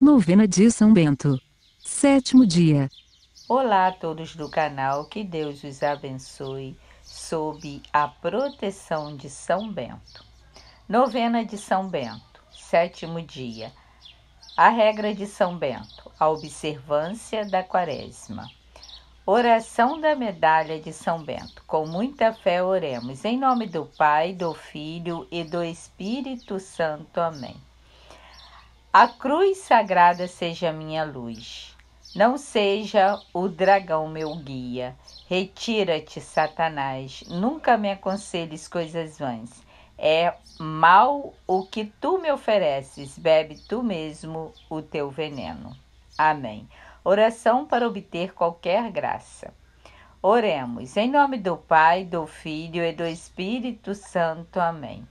Novena de São Bento. Sétimo dia. Olá a todos do canal, que Deus os abençoe sob a proteção de São Bento. Novena de São Bento, sétimo dia. A regra de São Bento, a observância da quaresma. Oração da medalha de São Bento. Com muita fé oremos. Em nome do Pai, do Filho e do Espírito Santo. Amém. A cruz sagrada seja minha luz. Não seja o dragão meu guia. Retira-te, Satanás. Nunca me aconselhes coisas vãs. É mal o que tu me ofereces. Bebe tu mesmo o teu veneno. Amém. Oração para obter qualquer graça. Oremos. Em nome do Pai, do Filho e do Espírito Santo. Amém.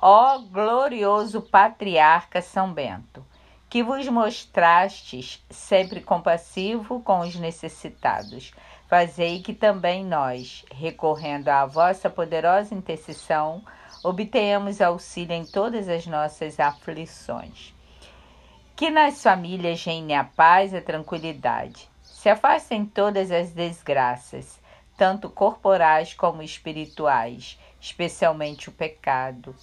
Ó glorioso patriarca São Bento, que vos mostrastes sempre compassivo com os necessitados, fazei que também nós, recorrendo à vossa poderosa intercessão, obtenhamos auxílio em todas as nossas aflições. Que nas famílias reine a paz e a tranquilidade. Se afastem todas as desgraças, tanto corporais como espirituais, especialmente o pecado.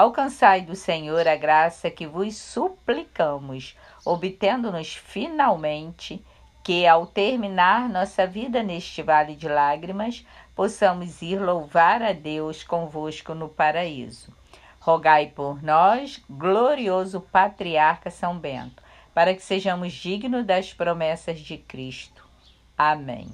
Alcançai do Senhor a graça que vos suplicamos, obtendo-nos finalmente que, ao terminar nossa vida neste vale de lágrimas, possamos ir louvar a Deus convosco no paraíso. Rogai por nós, glorioso patriarca São Bento, para que sejamos dignos das promessas de Cristo. Amém.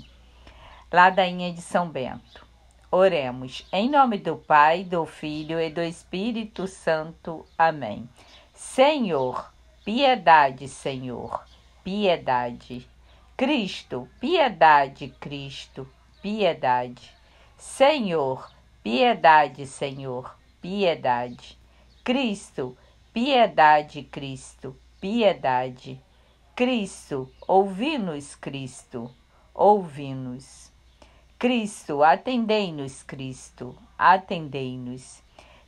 Ladainha de São Bento. Oremos. Em nome do Pai, do Filho e do Espírito Santo. Amém. Senhor, piedade, Senhor, piedade. Cristo, piedade, Cristo, piedade. Senhor, piedade, Senhor, piedade. Cristo, piedade, Cristo, piedade. Cristo, ouvi-nos, Cristo, ouvi-nos. Cristo, atendei-nos, Cristo, atendei-nos.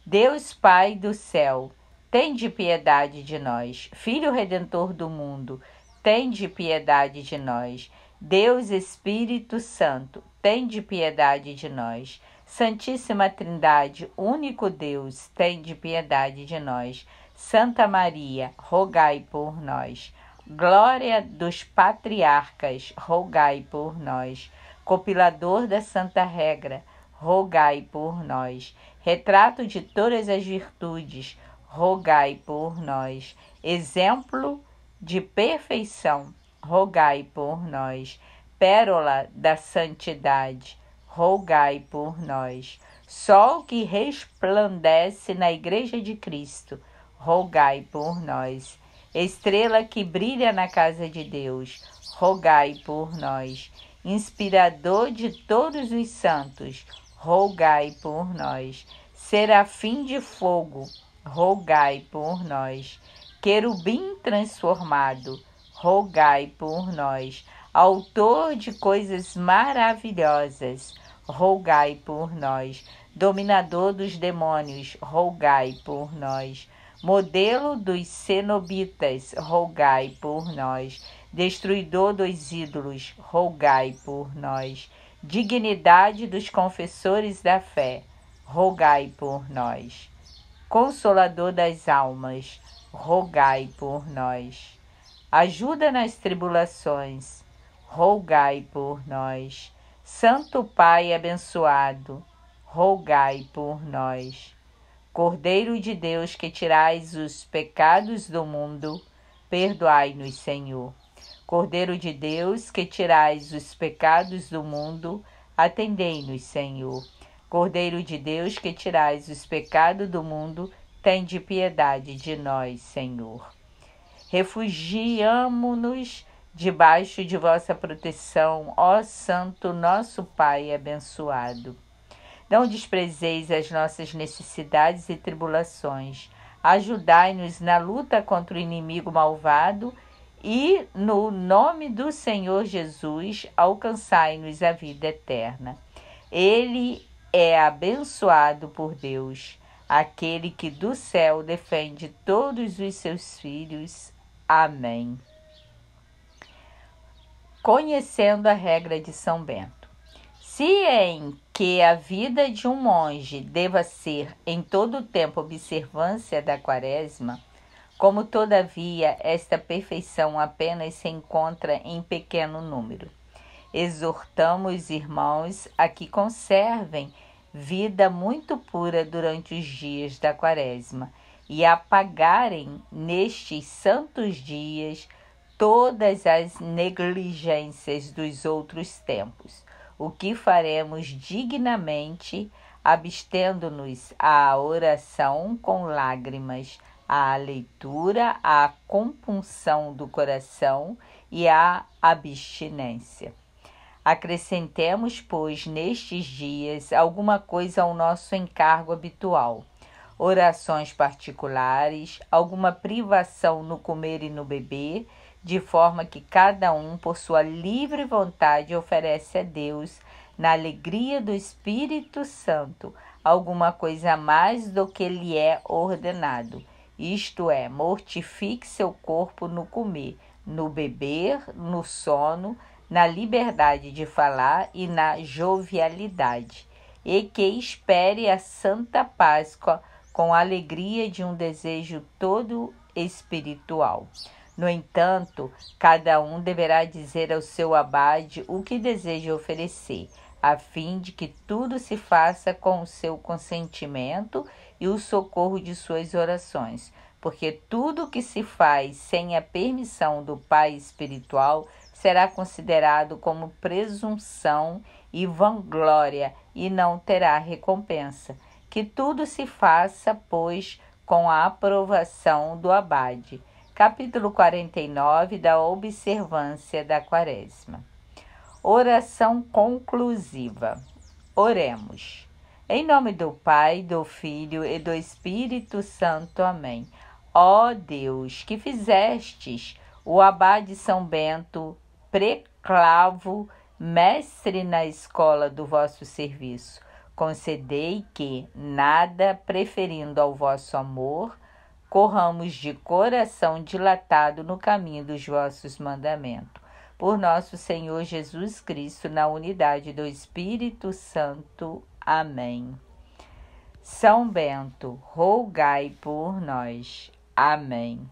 Deus Pai do céu, tende piedade de nós. Filho redentor do mundo, tende piedade de nós. Deus Espírito Santo, tende piedade de nós. Santíssima Trindade, único Deus, tende piedade de nós. Santa Maria, rogai por nós. Glória dos patriarcas, rogai por nós compilador da Santa Regra, rogai por nós. Retrato de todas as virtudes, rogai por nós. Exemplo de perfeição, rogai por nós. Pérola da santidade, rogai por nós. Sol que resplandece na Igreja de Cristo, rogai por nós. Estrela que brilha na casa de Deus, rogai por nós inspirador de todos os santos, rogai por nós. Serafim de fogo, rogai por nós. Querubim transformado, rogai por nós. Autor de coisas maravilhosas, rogai por nós. Dominador dos demônios, rogai por nós. Modelo dos cenobitas, rogai por nós Destruidor dos ídolos, rogai por nós. Dignidade dos confessores da fé, rogai por nós. Consolador das almas, rogai por nós. Ajuda nas tribulações, rogai por nós. Santo Pai abençoado, rogai por nós. Cordeiro de Deus que tirais os pecados do mundo, perdoai-nos, Senhor. Cordeiro de Deus, que tirais os pecados do mundo, atendei-nos, Senhor. Cordeiro de Deus, que tirais os pecados do mundo, tende piedade de nós, Senhor. Refugiamo-nos debaixo de vossa proteção, ó Santo, nosso Pai abençoado. Não desprezeis as nossas necessidades e tribulações. Ajudai-nos na luta contra o inimigo malvado e no nome do Senhor Jesus alcançai-nos a vida eterna. Ele é abençoado por Deus, aquele que do céu defende todos os seus filhos. Amém. Conhecendo a regra de São Bento. Se é em que a vida de um monge deva ser em todo o tempo observância da quaresma, como, todavia, esta perfeição apenas se encontra em pequeno número, exortamos irmãos a que conservem vida muito pura durante os dias da Quaresma e apagarem nestes santos dias todas as negligências dos outros tempos, o que faremos dignamente, abstendo-nos à oração com lágrimas à leitura, à compunção do coração e à abstinência. Acrescentemos, pois, nestes dias alguma coisa ao nosso encargo habitual orações particulares, alguma privação no comer e no beber, de forma que cada um, por sua livre vontade, oferece a Deus, na alegria do Espírito Santo, alguma coisa mais do que lhe é ordenado. Isto é, mortifique seu corpo no comer, no beber, no sono, na liberdade de falar e na jovialidade, e que espere a Santa Páscoa com a alegria de um desejo todo espiritual. No entanto, cada um deverá dizer ao seu abade o que deseja oferecer, a fim de que tudo se faça com o seu consentimento e o socorro de suas orações, porque tudo o que se faz sem a permissão do Pai espiritual será considerado como presunção e vanglória e não terá recompensa. Que tudo se faça, pois, com a aprovação do abade. Capítulo 49 da observância da Quaresma. Oração conclusiva. Oremos. Em nome do Pai, do Filho e do Espírito Santo. Amém. Ó Deus, que fizestes o abade São Bento preclavo, mestre na escola do vosso serviço, concedei que, nada preferindo ao vosso amor, corramos de coração dilatado no caminho dos vossos mandamentos. Por nosso Senhor Jesus Cristo, na unidade do Espírito Santo. Amém. São Bento, rogai por nós. Amém.